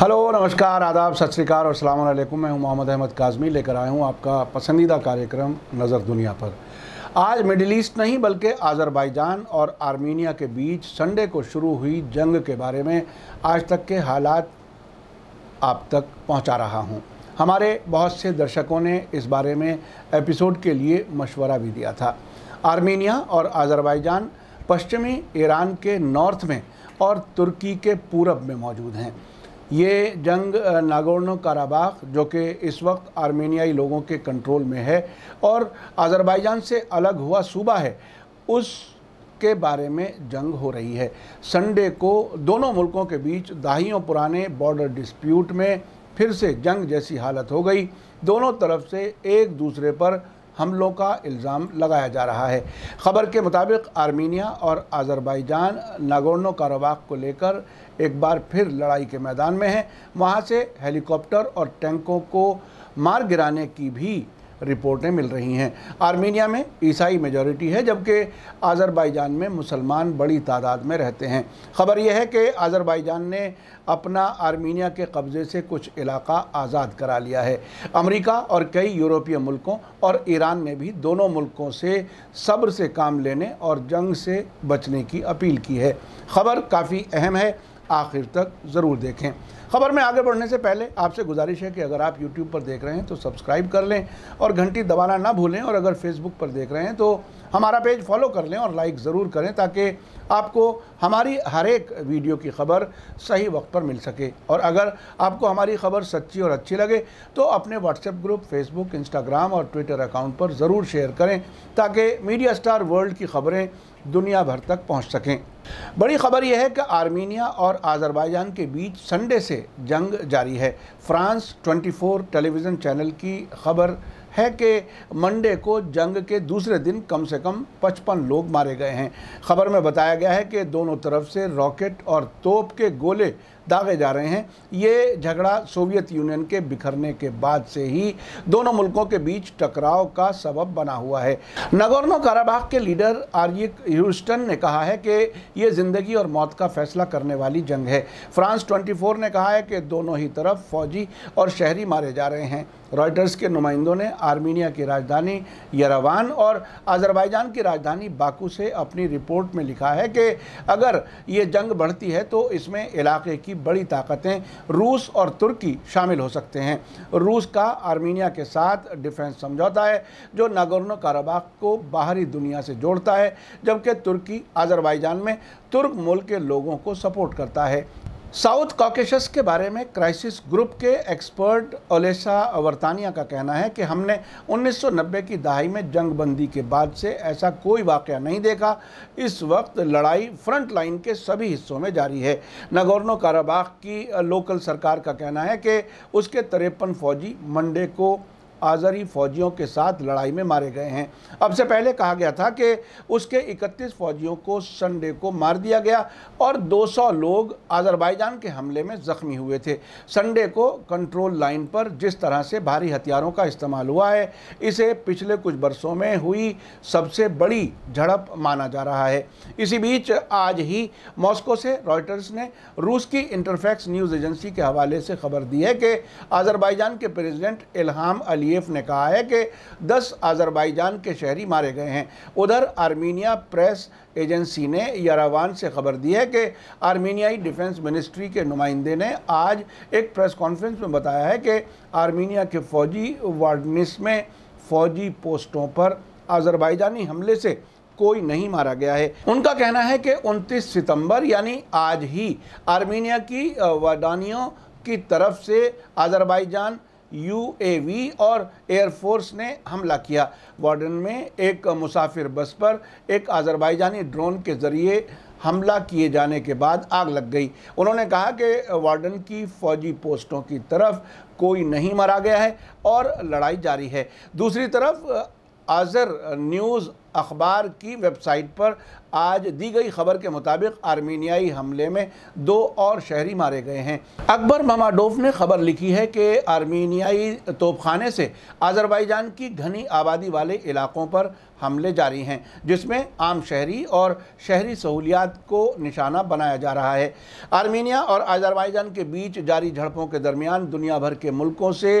Hello नमस्कार आदाब सत श्रीकाल और सलाम अलैकुम मैं हूं मोहम्मद अहमद काजमी लेकर आया हूं आपका पसंदीदा कार्यक्रम नज़र दुनिया पर आज मिडिल ईस्ट नहीं बल्कि आज़रबाईजान और आर्मेनिया के बीच संडे को शुरू हुई जंग के बारे में आज तक के हालात आप तक पहुंचा रहा हूं हमारे बहुत से दर्शकों ने इस बारे में एपिसोड के लिए मशवरा भी दिया था आर्मीनिया और आज़रबाईजान पश्चिमी ईरान के नॉर्थ में और तुर्की के पूरब में मौजूद हैं ये जंग नागोर्नो काराबाख जो कि इस वक्त आर्मेनियाई लोगों के कंट्रोल में है और आज़रबाईजान से अलग हुआ सूबा है उस के बारे में जंग हो रही है संडे को दोनों मुल्कों के बीच दाहियों पुराने बॉर्डर डिस्प्यूट में फिर से जंग जैसी हालत हो गई दोनों तरफ से एक दूसरे पर हमलों का इल्ज़ाम लगाया जा रहा है ख़बर के मुताबिक आर्मीनिया और आज़रबाईजान नागोर्नो काराबाग को लेकर एक बार फिर लड़ाई के मैदान में हैं वहाँ से हेलीकॉप्टर और टैंकों को मार गिराने की भी रिपोर्टें मिल रही हैं आर्मीनिया में ईसाई मेजॉरिटी है जबकि आज़रबाईजान में मुसलमान बड़ी तादाद में रहते हैं खबर यह है कि आज़रबाईजान ने अपना आर्मेनिया के कब्ज़े से कुछ इलाका आज़ाद करा लिया है अमेरिका और कई यूरोपीय मुल्कों और ईरान ने भी दोनों मुल्कों से सब्र से काम लेने और जंग से बचने की अपील की है खबर काफ़ी अहम है आखिर तक ज़रूर देखें खबर में आगे बढ़ने से पहले आपसे गुजारिश है कि अगर आप यूट्यूब पर देख रहे हैं तो सब्सक्राइब कर लें और घंटी दबाना ना भूलें और अगर फेसबुक पर देख रहे हैं तो हमारा पेज फॉलो कर लें और लाइक ज़रूर करें ताकि आपको हमारी हर एक वीडियो की खबर सही वक्त पर मिल सके और अगर आपको हमारी खबर सच्ची और अच्छी लगे तो अपने व्हाट्सएप ग्रुप फेसबुक इंस्टाग्राम और ट्विटर अकाउंट पर ज़रूर शेयर करें ताकि मीडिया स्टार वर्ल्ड की खबरें दुनिया भर तक पहुंच सकें बड़ी खबर यह है कि आर्मीनिया और आज़रबाईजान के बीच संडे से जंग जारी है फ्रांस 24 टेलीविज़न चैनल की खबर है कि मंडे को जंग के दूसरे दिन कम से कम 55 लोग मारे गए हैं खबर में बताया गया है कि दोनों तरफ से रॉकेट और तोप के गोले दागे जा रहे हैं ये झगड़ा सोवियत यूनियन के बिखरने के बाद से ही दोनों मुल्कों के बीच टकराव का सबब बना हुआ है नगोर्नो काराबाग के लीडर आर्य ह्यूस्टन ने कहा है कि ये ज़िंदगी और मौत का फैसला करने वाली जंग है फ्रांस 24 ने कहा है कि दोनों ही तरफ फौजी और शहरी मारे जा रहे हैं रॉयटर्स के नुमाइंदों ने आर्मीनिया की राजधानी यरावान और आज़रबाईजान की राजधानी बाकू से अपनी रिपोर्ट में लिखा है कि अगर ये जंग बढ़ती है तो इसमें इलाके की बड़ी ताकतें रूस और तुर्की शामिल हो सकते हैं रूस का आर्मीनिया के साथ डिफेंस समझौता है जो नागोर्नो काराबाग को बाहरी दुनिया से जोड़ता है जबकि तुर्की आज़रबाईजान में तुर्क मुल्क के लोगों को सपोर्ट करता है साउथ कॉकेशस के बारे में क्राइसिस ग्रुप के एक्सपर्ट ओलेसा अवरतानिया का कहना है कि हमने 1990 की दहाई में जंगबंदी के बाद से ऐसा कोई वाक़ नहीं देखा इस वक्त लड़ाई फ्रंट लाइन के सभी हिस्सों में जारी है नगोरनो काराबाग की लोकल सरकार का कहना है कि उसके तिरपन फौजी मंडे को आज़री फौजियों के साथ लड़ाई में मारे गए हैं अब से पहले कहा गया था कि उसके 31 फौजियों को संडे को मार दिया गया और 200 लोग आज़रबाईजान के हमले में ज़ख्मी हुए थे संडे को कंट्रोल लाइन पर जिस तरह से भारी हथियारों का इस्तेमाल हुआ है इसे पिछले कुछ बरसों में हुई सबसे बड़ी झड़प माना जा रहा है इसी बीच आज ही मॉस्को से रॉयटर्स ने रूस की इंटरफैक्स न्यूज़ एजेंसी के हवाले से खबर दी है कि आज़रबाईजान के प्रेजिडेंट इल्हाम अली एलडीएफ ने कहा है कि 10 आज़रबाईजान के शहरी मारे गए हैं उधर आर्मीनिया प्रेस एजेंसी ने यारावान से खबर दी है कि आर्मीनियाई डिफेंस मिनिस्ट्री के नुमाइंदे ने आज एक प्रेस कॉन्फ्रेंस में बताया है कि आर्मीनिया के फौजी वार्डनिस में फौजी पोस्टों पर आज़रबाईजानी हमले से कोई नहीं मारा गया है उनका कहना है कि 29 सितंबर यानी आज ही आर्मीनिया की वडानियों की तरफ से आज़रबाईजान यूएवी और एयरफोर्स ने हमला किया वार्डन में एक मुसाफिर बस पर एक आज़रबाईजानी ड्रोन के ज़रिए हमला किए जाने के बाद आग लग गई उन्होंने कहा कि वार्डन की फौजी पोस्टों की तरफ कोई नहीं मारा गया है और लड़ाई जारी है दूसरी तरफ आज़र न्यूज़ अखबार की वेबसाइट पर आज दी गई खबर के मुताबिक आर्मीनियाई हमले में दो और शहरी मारे गए हैं अकबर ममाडोफ ने खबर लिखी है कि आर्मीनियाई तोपखाने से आज़रबाईजान की घनी आबादी वाले इलाकों पर हमले जारी हैं जिसमें आम शहरी और शहरी सहूलियात को निशाना बनाया जा रहा है आर्मीनिया और आज़रबाईजान के बीच जारी झड़पों के दरमियान दुनिया भर के मुल्कों से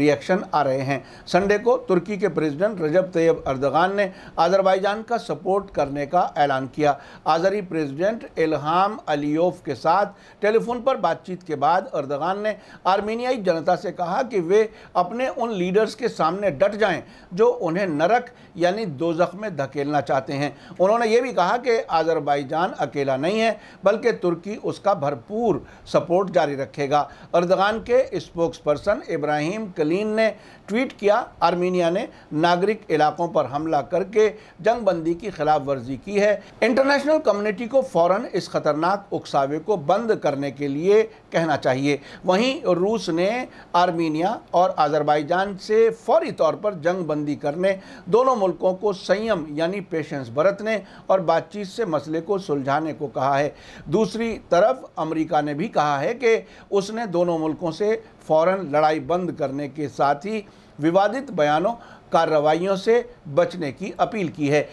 रिएक्शन आ रहे हैं संडे को तुर्की के प्रेसिडेंट रजब तैयब अर्दगान ने आज़र अजरबैजान का सपोर्ट करने का ऐलान किया आज़री प्रेसिडेंट इल्हाम अलीयोव के साथ टेलीफोन पर बातचीत के बाद अर्दगान ने आर्मेनियाई जनता से कहा कि वे अपने उन लीडर्स के सामने डट जाएं जो उन्हें नरक यानी दो में धकेलना चाहते हैं उन्होंने ये भी कहा कि आज़रबाईजान अकेला नहीं है बल्कि तुर्की उसका भरपूर सपोर्ट जारी रखेगा अर्दगान के स्पोक्स पर्सन इब्राहिम कलीन ने ट्वीट किया आर्मीनिया ने नागरिक इलाकों पर हमला करके जंगबंदी की खिलाफ वर्जी की है इंटरनेशनल कम्युनिटी को फौरन इस खतरनाक उकसावे को बंद करने के लिए कहना चाहिए वहीं रूस ने आर्मीनिया और आज़रबाईजान से फौरी तौर पर जंगबंदी करने दोनों मुल्कों को संयम यानी पेशेंस बरतने और बातचीत से मसले को सुलझाने को कहा है दूसरी तरफ अमरीका ने भी कहा है कि उसने दोनों मुल्कों से फौरन लड़ाई बंद करने के साथ ही विवादित बयानों कार्रवाइयों से बचने की अपील की है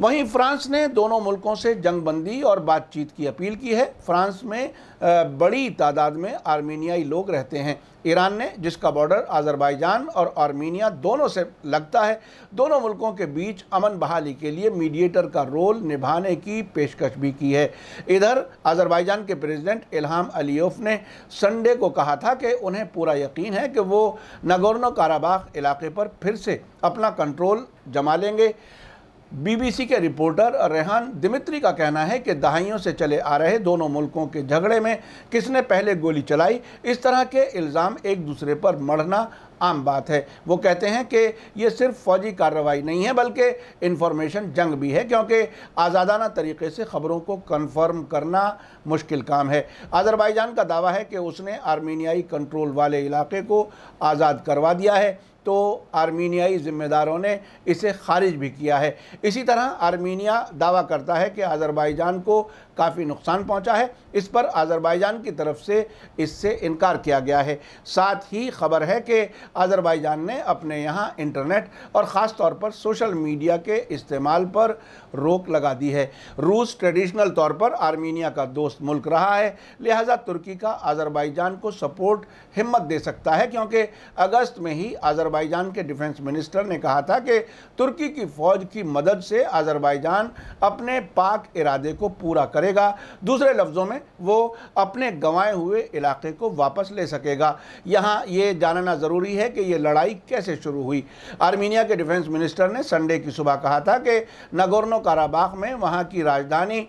वहीं फ्रांस ने दोनों मुल्कों से जंगबंदी और बातचीत की अपील की है फ्रांस में बड़ी तादाद में आर्मीनियाई लोग रहते हैं ईरान ने जिसका बॉर्डर आज़रबाईजान और आर्मेनिया दोनों से लगता है दोनों मुल्कों के बीच अमन बहाली के लिए मीडिएटर का रोल निभाने की पेशकश भी की है इधर आज़रबाईजान के प्रेसिडेंट इल्हाम अलीफ ने संडे को कहा था कि उन्हें पूरा यकीन है कि वो नगोर्नो काराबाग इलाके पर फिर से अपना कंट्रोल जमा लेंगे बीबीसी के रिपोर्टर रेहान दिमित्री का कहना है कि दहाइयों से चले आ रहे दोनों मुल्कों के झगड़े में किसने पहले गोली चलाई इस तरह के इल्ज़ाम एक दूसरे पर मढ़ना आम बात है वो कहते हैं कि ये सिर्फ फौजी कार्रवाई नहीं है बल्कि इन्फॉर्मेशन जंग भी है क्योंकि आज़ादाना तरीके से ख़बरों को कन्फर्म करना मुश्किल काम है आज़रबाईजान का दावा है कि उसने आर्मीनियाई कंट्रोल वाले इलाके को आज़ाद करवा दिया है तो आर्मीनियाई ज़िम्मेदारों ने इसे खारिज भी किया है इसी तरह आर्मीनिया दावा करता है कि आज़रबाईजान को काफ़ी नुकसान पहुंचा है इस पर आज़रबाईजान की तरफ से इससे इनकार किया गया है साथ ही खबर है कि आज़रबाईजान ने अपने यहाँ इंटरनेट और ख़ास तौर पर सोशल मीडिया के इस्तेमाल पर रोक लगा दी है रूस ट्रेडिशनल तौर पर आर्मीनिया का दोस्त मुल्क रहा है लिहाजा तुर्की का आज़रबाईजान को सपोर्ट हिम्मत दे सकता है क्योंकि अगस्त में ही आज़रबाईजान के डिफेंस मिनिस्टर ने कहा था कि तुर्की की फ़ौज की मदद से आज़रबाईजान अपने पाक इरादे को पूरा करे करेगा दूसरे लफ्ज़ों में वो अपने गंवाए हुए इलाके को वापस ले सकेगा यहाँ ये जानना ज़रूरी है कि ये लड़ाई कैसे शुरू हुई आर्मीनिया के डिफेंस मिनिस्टर ने संडे की सुबह कहा था कि नगोरनो काराबाग में वहाँ की राजधानी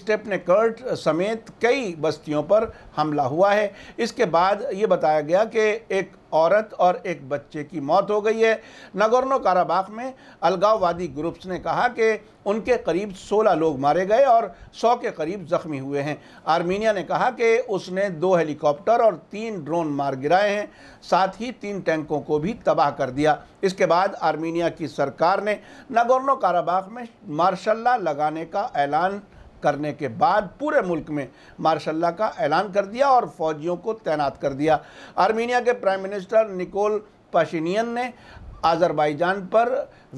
स्टेपनेकर्ट समेत कई बस्तियों पर हमला हुआ है इसके बाद ये बताया गया कि एक औरत और एक बच्चे की मौत हो गई है नगोर्नो काराबाग में अलगाववादी ग्रुप्स ने कहा कि उनके करीब 16 लोग मारे गए और 100 के करीब ज़ख्मी हुए हैं आर्मीनिया ने कहा कि उसने दो हेलीकॉप्टर और तीन ड्रोन मार गिराए हैं साथ ही तीन टैंकों को भी तबाह कर दिया इसके बाद आर्मीनिया की सरकार ने नागोर्नो काराबाग में मार्शल्ला लगाने का ऐलान करने के बाद पूरे मुल्क में मार्शल्ला का ऐलान कर दिया और फौजियों को तैनात कर दिया आर्मीनिया के प्राइम मिनिस्टर निकोल पाशिनियन ने आज़रबाईजान पर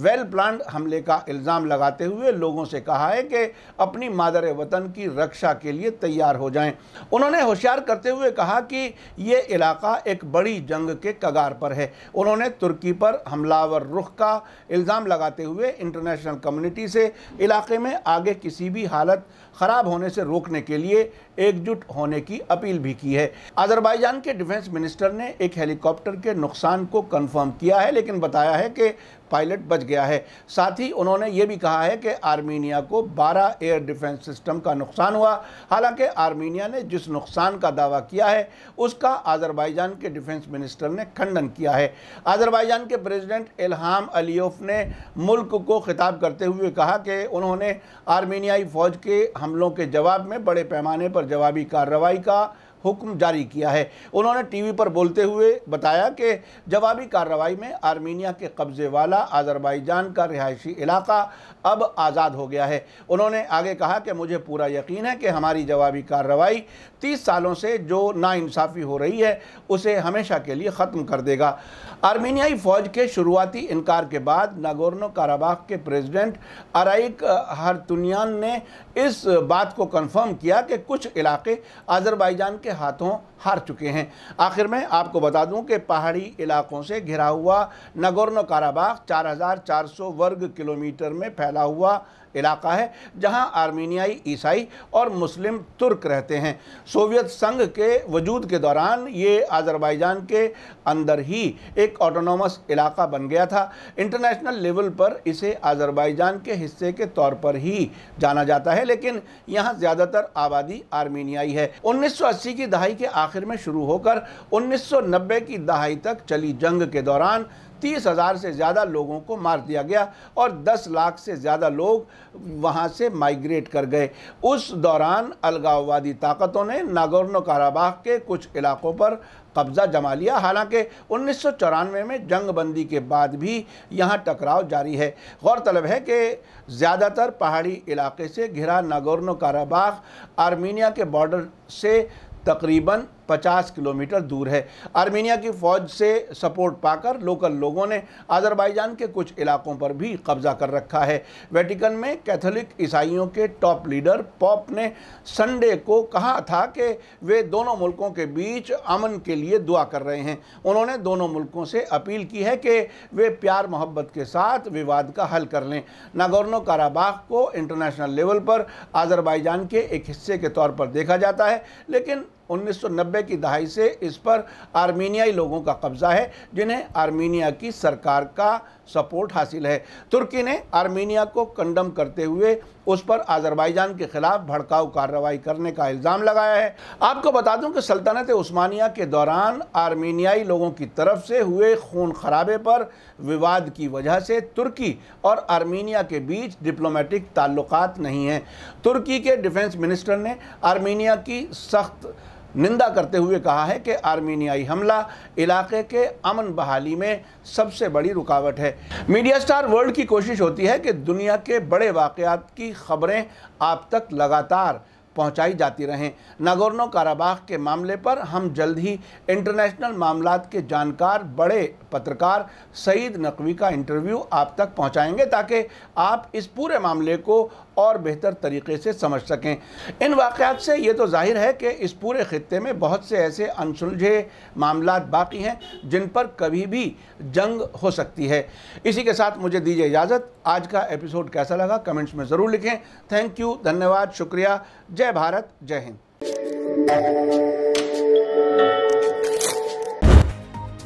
वेल प्लान हमले का इल्ज़ाम लगाते हुए लोगों से कहा है कि अपनी मादर वतन की रक्षा के लिए तैयार हो जाएं। उन्होंने होशियार करते हुए कहा कि ये इलाका एक बड़ी जंग के कगार पर है उन्होंने तुर्की पर हमलावर रुख का इल्ज़ाम लगाते हुए इंटरनेशनल कम्युनिटी से इलाके में आगे किसी भी हालत ख़राब होने से रोकने के लिए एकजुट होने की अपील भी की है आज़रबाईजान के डिफेंस मिनिस्टर ने एक हेलीकॉप्टर के नुकसान को कन्फर्म किया है लेकिन बता बताया है कि पायलट बच गया है साथ ही उन्होंने ये भी कहा है कि आर्मीनिया को 12 एयर डिफेंस सिस्टम का नुकसान हुआ हालांकि आर्मीनिया ने जिस नुकसान का दावा किया है उसका आज़रबाईजान के डिफेंस मिनिस्टर ने खंडन किया है आज़रबाईजान के प्रेसिडेंट इल्हाम अलीफ ने मुल्क को खिताब करते हुए कहा कि उन्होंने आर्मीनियाई फ़ौज के हमलों के जवाब में बड़े पैमाने पर जवाबी कार्रवाई का हुक्म जारी किया है उन्होंने टीवी पर बोलते हुए बताया कि जवाबी कार्रवाई में आर्मीनिया के कब्ज़े वाला आज़रबाईजान का रिहायशी इलाका अब आज़ाद हो गया है उन्होंने आगे कहा कि मुझे पूरा यकीन है कि हमारी जवाबी कार्रवाई तीस सालों से जो नाानसाफ़ी हो रही है उसे हमेशा के लिए ख़त्म कर देगा आर्मीनियाई फ़ौज के शुरुआती इनकार के बाद नागोर्नो काराबाग के प्रेसिडेंट अराइक हरतुनियान ने इस बात को कंफर्म किया कि कुछ इलाके आज़रबाईजान के हाथों हार चुके हैं आखिर में आपको बता दूं कि पहाड़ी इलाकों से घिरा हुआ नगोरनो काराबाग 4,400 वर्ग किलोमीटर में फैला हुआ इलाका है जहां आर्मीनियाई ईसाई और मुस्लिम तुर्क रहते हैं सोवियत संघ के वजूद के दौरान ये आज़रबाईजान के अंदर ही एक ऑटोनोमस इलाका बन गया था इंटरनेशनल लेवल पर इसे आज़रबाईजान के हिस्से के तौर पर ही जाना जाता है लेकिन यहाँ ज़्यादातर आबादी आर्मीनियाई है 1980 की दहाई के आखिर में शुरू होकर 1990 की दहाई तक चली जंग के दौरान तीस हज़ार से ज़्यादा लोगों को मार दिया गया और दस लाख से ज़्यादा लोग वहाँ से माइग्रेट कर गए उस दौरान अलगाववादी ताकतों ने नागोर्नो काराबाग के कुछ इलाकों पर कब्जा जमा लिया हालांकि उन्नीस में जंगबंदी के बाद भी यहाँ टकराव जारी है गौरतलब है कि ज़्यादातर पहाड़ी इलाके से घिरा नागोर्नो काराबाग आर्मीनिया के बॉर्डर से तकरीबन 50 किलोमीटर दूर है आर्मीनिया की फ़ौज से सपोर्ट पाकर लोकल लोगों ने आज़रबाईजान के कुछ इलाकों पर भी कब्जा कर रखा है वेटिकन में कैथोलिक ईसाइयों के टॉप लीडर पॉप ने संडे को कहा था कि वे दोनों मुल्कों के बीच अमन के लिए दुआ कर रहे हैं उन्होंने दोनों मुल्कों से अपील की है कि वे प्यार मोहब्बत के साथ विवाद का हल कर लें नागोर्नो काराबाग को इंटरनेशनल लेवल पर आज़रबाईजान के एक हिस्से के तौर पर देखा जाता है लेकिन 1990 की दहाई से इस पर आर्मेनियाई लोगों का कब्जा है जिन्हें आर्मेनिया की सरकार का सपोर्ट हासिल है तुर्की ने आर्मेनिया को कंडम करते हुए उस पर आज़रबाईजान के खिलाफ भड़काऊ कार्रवाई करने का इल्ज़ाम लगाया है आपको बता दूं कि सल्तनत उस्मानिया के दौरान आर्मेनियाई लोगों की तरफ से हुए खून खराबे पर विवाद की वजह से तुर्की और आर्मीनिया के बीच डिप्लोमेटिक ताल्लुकात नहीं हैं तुर्की के डिफेंस मिनिस्टर ने आर्मीनिया की सख्त निंदा करते हुए कहा है कि आर्मीनियाई हमला इलाके के अमन बहाली में सबसे बड़ी रुकावट है मीडिया स्टार वर्ल्ड की कोशिश होती है कि दुनिया के बड़े वाक़ात की खबरें आप तक लगातार पहुंचाई जाती रहें नागोर्नो काराबाग के मामले पर हम जल्द ही इंटरनेशनल मामलात के जानकार बड़े पत्रकार सईद नकवी का इंटरव्यू आप तक पहुंचाएंगे ताकि आप इस पूरे मामले को और बेहतर तरीके से समझ सकें इन वाक़ात से ये तो जाहिर है कि इस पूरे ख़त्े में बहुत से ऐसे अनसुलझे मामला बाकी हैं जिन पर कभी भी जंग हो सकती है इसी के साथ मुझे दीजिए इजाज़त आज का एपिसोड कैसा लगा कमेंट्स में ज़रूर लिखें थैंक यू धन्यवाद शुक्रिया जय भारत जय हिंद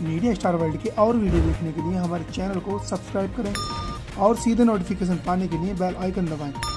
मीडिया स्टार वर्ल्ड की और वीडियो देखने के लिए हमारे चैनल को सब्सक्राइब करें और सीधे नोटिफिकेशन पाने के लिए बेल आइकन दबाएं।